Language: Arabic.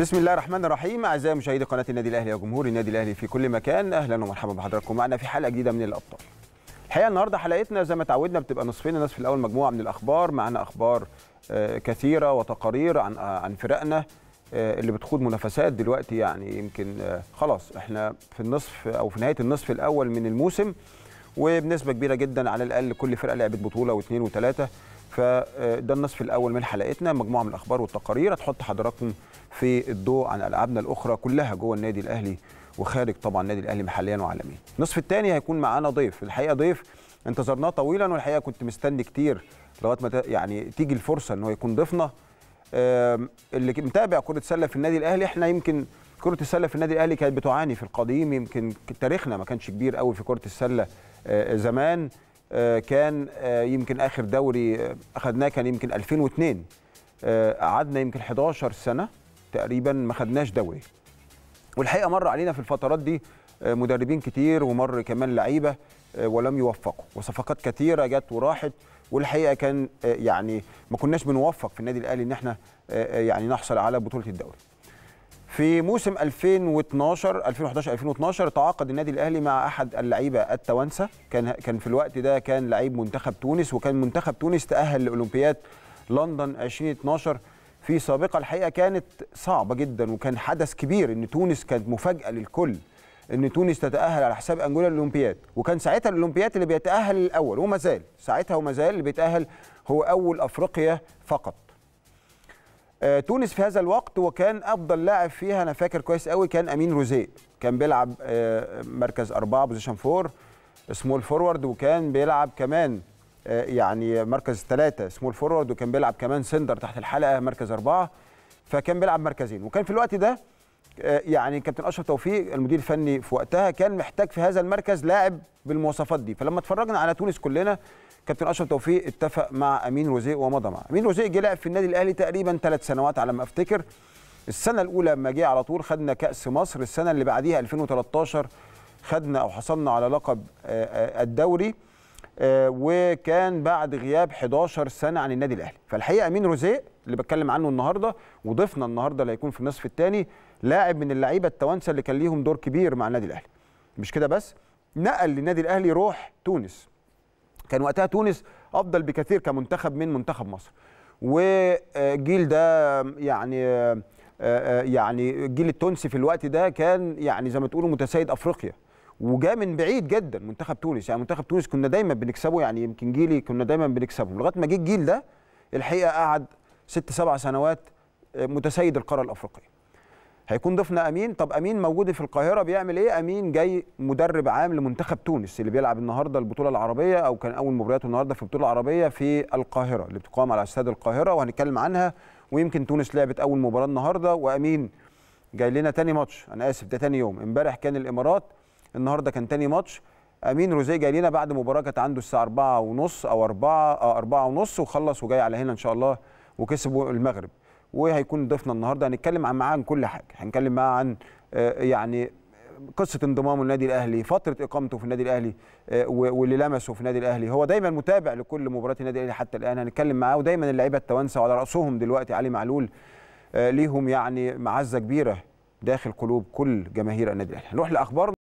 بسم الله الرحمن الرحيم اعزائي مشاهدي قناه النادي الاهلي وجمهور النادي الاهلي في كل مكان اهلا ومرحبا بحضراتكم معنا في حلقه جديده من الابطال الحقيقه النهارده حلقتنا زي ما تعودنا بتبقى نصفين النصف الاول مجموعه من الاخبار معانا اخبار آه، كثيره وتقارير عن آه، عن فرقنا آه، اللي بتخوض منافسات دلوقتي يعني يمكن خلاص احنا في النصف او في نهايه النصف الاول من الموسم وبنسبه كبيره جدا على الاقل كل فرقه لعبت بطوله واثنين وثلاثه فده النصف الاول من حلقتنا مجموعه من الاخبار والتقارير هتحط حضراتكم في الضوء عن العابنا الاخرى كلها جوه النادي الاهلي وخارج طبعا النادي الاهلي محليا وعالميا النصف الثاني هيكون معانا ضيف الحقيقه ضيف انتظرناه طويلا والحقيقه كنت مستني كتير لغايه ما يعني تيجي الفرصه ان هو يكون ضيفنا اللي متابع كره سله في النادي الاهلي احنا يمكن كره السله في النادي الاهلي كانت بتعاني في القديم يمكن تاريخنا ما كانش كبير قوي في كره السله آه، زمان آه، كان آه، يمكن اخر دوري آه، اخذناه كان يمكن 2002 قعدنا يمكن 11 سنه تقريبا ما خدناش دوري والحقيقه مر علينا في الفترات دي مدربين كتير ومر كمان لعيبه ولم يوفقوا وصفقات كتيره جت وراحت والحقيقه كان يعني ما كناش بنوفق في النادي الاهلي ان احنا يعني نحصل على بطوله الدوري في موسم 2012 2011 2012 تعاقد النادي الاهلي مع احد اللعيبه التوانسه كان كان في الوقت ده كان لعيب منتخب تونس وكان منتخب تونس تاهل لاولمبياد لندن 2012 في سابقه الحقيقه كانت صعبه جدا وكان حدث كبير ان تونس كانت مفاجاه للكل ان تونس تتاهل على حساب انجولا الاولمبياد وكان ساعتها الاولمبياد اللي بيتاهل الاول وما زال ساعتها وما زال اللي بيتاهل هو اول افريقيا فقط آه، تونس في هذا الوقت وكان افضل لاعب فيها انا فاكر كويس قوي كان امين روزيه كان بيلعب آه، مركز أربعة بوزيشن فور سمول فورورد وكان بيلعب كمان آه، يعني مركز ثلاثة سمول فورورد وكان بيلعب كمان سندر تحت الحلقة مركز أربعة فكان بيلعب مركزين وكان في الوقت ده آه، يعني كابتن اشرف توفيق المدير الفني في وقتها كان محتاج في هذا المركز لاعب بالمواصفات دي فلما اتفرجنا على تونس كلنا كابتن اشرف توفيق اتفق مع امين روزيه ومضى معه امين روزيه جه لعب في النادي الاهلي تقريبا ثلاث سنوات على ما افتكر السنه الاولى لما جه على طول خدنا كاس مصر السنه اللي بعديها 2013 خدنا او حصلنا على لقب آه، آه، الدوري آه، وكان بعد غياب 11 سنه عن النادي الاهلي فالحقيقه امين روزيه اللي بتكلم عنه النهارده وضيفنا النهارده اللي هيكون في النصف الثاني لاعب من اللعيبه التوانسه اللي كان ليهم دور كبير مع النادي الاهلي مش كده بس نقل للنادي الاهلي روح تونس كان وقتها تونس افضل بكثير كمنتخب من منتخب مصر والجيل ده يعني آه، آه، يعني الجيل التونسي في الوقت ده كان يعني زي ما تقولوا متسيد افريقيا وجاء من بعيد جدا منتخب تونس يعني منتخب تونس كنا دايما بنكسبه يعني يمكن جيلي كنا دايما بنكسبه لغايه ما جه الجيل ده الحقيقه قعد ست سبع سنوات آه، متسيد القاره الافريقيه هيكون ضيفنا امين طب امين موجود في القاهره بيعمل ايه امين جاي مدرب عام لمنتخب تونس اللي بيلعب النهارده البطوله العربيه او كان اول مبارياته النهارده في البطوله العربيه في القاهره اللي بتقام على استاد القاهره وهنتكلم عنها ويمكن تونس لعبت اول مباراه النهارده وامين جاي لنا تاني ماتش انا اسف ده تاني يوم امبارح كان الامارات النهارده كان تاني ماتش امين روزيه جاي لنا بعد مباراه كانت عنده الساعه 4 ونص او 4 أو 4 ونص وخلص وجاي على هنا ان شاء الله وكسبوا المغرب وهيكون ضيفنا النهارده هنتكلم عن معاه عن كل حاجه هنتكلم معاه عن آه، يعني قصه انضمامه للنادي الاهلي فتره اقامته في النادي الاهلي آه، واللي لمسه في النادي الاهلي هو دايما متابع لكل مباريات النادي الاهلي حتى الان هنتكلم معاه ودايما اللعيبه التوانسه وعلى راسهم دلوقتي علي معلول آه، ليهم يعني معزه كبيره داخل قلوب كل جماهير النادي الاهلي هنروح لاخبار